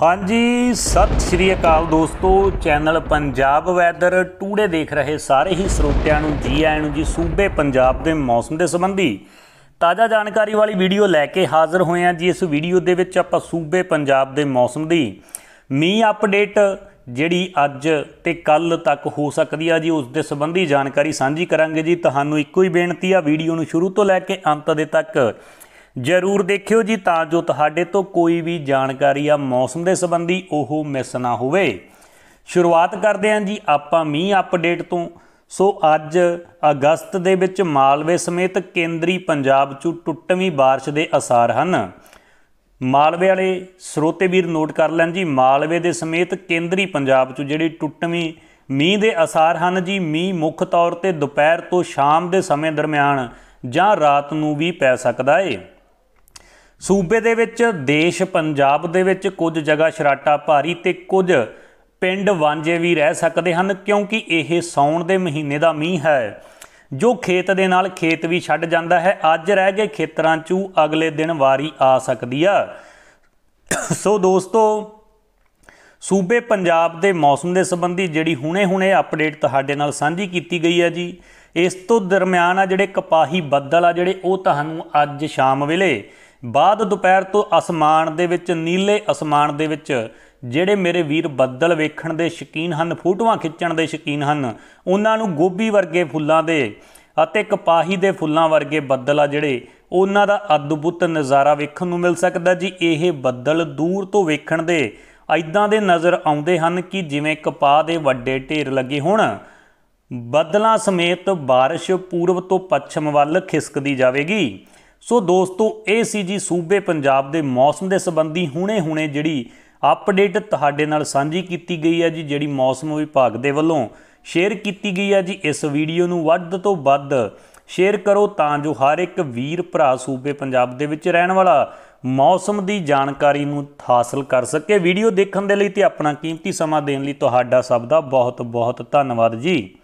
ਹਾਂਜੀ ਸਤਿ ਸ਼੍ਰੀ ਅਕਾਲ ਦੋਸਤੋ ਚੈਨਲ ਪੰਜਾਬ ਵੈਦਰ ਟੂਡੇ ਦੇਖ ਰਹੇ ਸਾਰੇ ਹੀ ਸਰੋਤਿਆਂ ਨੂੰ ਜੀ ਆਇਆਂ ਨੂੰ ਜੀ ਸੂਬੇ ਪੰਜਾਬ ਦੇ ਮੌਸਮ ਦੇ ਸੰਬੰਧੀ ਤਾਜ਼ਾ ਜਾਣਕਾਰੀ ਵਾਲੀ ਵੀਡੀਓ ਲੈ ਕੇ ਹਾਜ਼ਰ ਹੋਏ ਹਾਂ ਜੀ ਇਸ ਵੀਡੀਓ ਦੇ ਵਿੱਚ ਆਪਾਂ ਸੂਬੇ ਪੰਜਾਬ ਦੇ ਮੌਸਮ ਦੀ ਮੀ ਅਪਡੇਟ ਜਿਹੜੀ ਅੱਜ ਤੇ ਕੱਲ ਤੱਕ ਹੋ ਸਕਦੀ ਆ ਜੀ ਉਸ ਦੇ ਸੰਬੰਧੀ ਜਾਣਕਾਰੀ ਸਾਂਝੀ ਕਰਾਂਗੇ ਜੀ ਤੁਹਾਨੂੰ ਇੱਕੋ ਹੀ ਬੇਨਤੀ ਆ ਵੀਡੀਓ ਨੂੰ ਸ਼ੁਰੂ ਤੋਂ ਲੈ ਕੇ ਅੰਤ ਦੇ ਤੱਕ ਜਰੂਰ ਦੇਖਿਓ ਜੀ ਤਾਂ ਜੋ ਤੁਹਾਡੇ ਤੋਂ ਕੋਈ ਵੀ ਜਾਣਕਾਰੀ ਆ ਮੌਸਮ ਦੇ ਸੰਬੰਧੀ ਉਹ ਮਿਸ ਨਾ ਹੋਵੇ ਸ਼ੁਰੂਆਤ ਕਰਦੇ ਹਾਂ ਜੀ ਆਪਾਂ ਮੀਂਹ ਅਪਡੇਟ ਤੋਂ ਸੋ ਅੱਜ ਅਗਸਤ ਦੇ ਵਿੱਚ ਮਾਲਵੇ ਸਮੇਤ ਕੇਂਦਰੀ ਪੰਜਾਬ 'ਚ ਟੁੱਟਵੀਂ بارش ਦੇ ਅਸਾਰ ਹਨ ਮਾਲਵੇ ਵਾਲੇ ਸਰੋਤੇ ਵੀਰ ਨੋਟ ਕਰ ਲੈਣ ਜੀ ਮਾਲਵੇ ਦੇ ਸਮੇਤ ਕੇਂਦਰੀ ਪੰਜਾਬ 'ਚ ਜਿਹੜੀ ਟੁੱਟਵੀਂ ਮੀਂਹ ਦੇ ਅਸਾਰ ਹਨ ਜੀ ਮੀਂਹ ਮੁੱਖ ਤੌਰ ਤੇ ਦੁਪਹਿਰ ਤੋਂ ਸ਼ਾਮ ਦੇ ਸਮੇਂ ਦਰਮਿਆਨ ਜਾਂ ਰਾਤ ਨੂੰ ਵੀ ਪੈ ਸਕਦਾ ਏ ਸੂਬੇ ਦੇ ਵਿੱਚ ਦੇਸ਼ ਪੰਜਾਬ ਦੇ ਵਿੱਚ ਕੁਝ ਜਗ੍ਹਾ ਸ਼ਰਾਟਾ ਭਾਰੀ ਤੇ ਕੁਝ ਪਿੰਡ ਵਾਂਝੇ ਵੀ ਰਹਿ ਸਕਦੇ ਹਨ ਕਿਉਂਕਿ ਇਹ ਸੌਣ ਦੇ ਮਹੀਨੇ ਦਾ ਮੀਂਹ ਹੈ ਜੋ ਖੇਤ ਦੇ ਨਾਲ ਖੇਤ ਵੀ ਛੱਡ ਜਾਂਦਾ ਹੈ ਅੱਜ ਰਹਿ ਗਏ ਖੇਤਰਾਂ ਚੂ ਅਗਲੇ ਦਿਨ ਵਾਰੀ ਆ ਸਕਦੀ ਆ ਸੋ ਦੋਸਤੋ ਸੂਬੇ ਪੰਜਾਬ ਦੇ ਮੌਸਮ ਦੇ ਸੰਬੰਧੀ ਜਿਹੜੀ ਹੁਣੇ-ਹੁਣੇ ਅਪਡੇਟ ਤੁਹਾਡੇ ਨਾਲ ਸਾਂਝੀ ਕੀਤੀ ਗਈ ਹੈ ਜੀ ਇਸ ਤੋਂ ਦਰਮਿਆਨ ਆ ਜਿਹੜੇ ਕਪਾਹੀ ਬੱਦਲ ਆ ਜਿਹੜੇ ਉਹ ਤੁਹਾਨੂੰ ਅੱਜ ਸ਼ਾਮ ਵੇਲੇ ਬਾਅਦ ਦੁਪਹਿਰ ਤੋਂ ਅਸਮਾਨ ਦੇ ਵਿੱਚ ਨੀਲੇ ਅਸਮਾਨ ਦੇ ਵਿੱਚ ਜਿਹੜੇ ਮੇਰੇ ਵੀਰ ਬੱਦਲ ਵੇਖਣ ਦੇ ਸ਼ਕੀਨ ਹਨ ਫੋਟੋਆਂ ਖਿੱਚਣ ਦੇ ਸ਼ਕੀਨ ਹਨ ਉਹਨਾਂ ਨੂੰ ਗੋਭੀ ਵਰਗੇ ਫੁੱਲਾਂ ਦੇ ਅਤੇ ਕਪਾਹੀ ਦੇ ਫੁੱਲਾਂ ਵਰਗੇ ਬੱਦਲ ਆ ਜਿਹੜੇ ਉਹਨਾਂ ਦਾ ਅਦਭੁਤ ਨਜ਼ਾਰਾ ਵੇਖਣ ਨੂੰ ਮਿਲ ਸਕਦਾ ਜੀ ਇਹ ਬੱਦਲ ਦੂਰ ਤੋਂ ਵੇਖਣ ਦੇ ਐਦਾਂ ਦੇ ਨਜ਼ਰ ਆਉਂਦੇ ਹਨ ਕਿ ਜਿਵੇਂ ਕਪਾਹ ਦੇ ਵੱਡੇ ਢੇਰ ਲੱਗੇ ਹੋਣ ਬੱਦਲਾਂ ਸਮੇਤ ਬਾਰਿਸ਼ ਪੂਰਬ ਤੋਂ ਪੱਛਮ ਵੱਲ ਖਿਸਕਦੀ ਜਾਵੇਗੀ ਸੋ ਦੋਸਤੋ ਇਹ ਸੀ ਜੀ ਸੂਬੇ ਪੰਜਾਬ ਦੇ ਮੌਸਮ ਦੇ ਸੰਬੰਧੀ ਹੁਣੇ-ਹੁਣੇ ਜਿਹੜੀ ਅਪਡੇਟ ਤੁਹਾਡੇ ਨਾਲ ਸਾਂਝੀ ਕੀਤੀ ਗਈ ਹੈ ਜੀ ਜਿਹੜੀ ਮੌਸਮ ਵਿਭਾਗ ਦੇ ਵੱਲੋਂ ਸ਼ੇਅਰ ਕੀਤੀ ਗਈ ਹੈ ਜੀ ਇਸ ਵੀਡੀਓ ਨੂੰ ਵੱਧ ਤੋਂ ਵੱਧ ਸ਼ੇਅਰ ਕਰੋ ਤਾਂ ਜੋ ਹਰ ਇੱਕ ਵੀਰ ਭਰਾ ਸੂਬੇ ਪੰਜਾਬ ਦੇ ਵਿੱਚ ਰਹਿਣ ਵਾਲਾ ਮੌਸਮ ਦੀ ਜਾਣਕਾਰੀ ਨੂੰ ਹਾਸਲ ਕਰ ਸਕੇ ਵੀਡੀਓ ਦੇਖਣ ਦੇ ਲਈ ਤੇ ਆਪਣਾ ਕੀਮਤੀ ਸਮਾਂ ਦੇਣ ਲਈ ਤੁਹਾਡਾ ਸਭ ਦਾ ਬਹੁਤ ਬਹੁਤ ਧੰਨਵਾਦ ਜੀ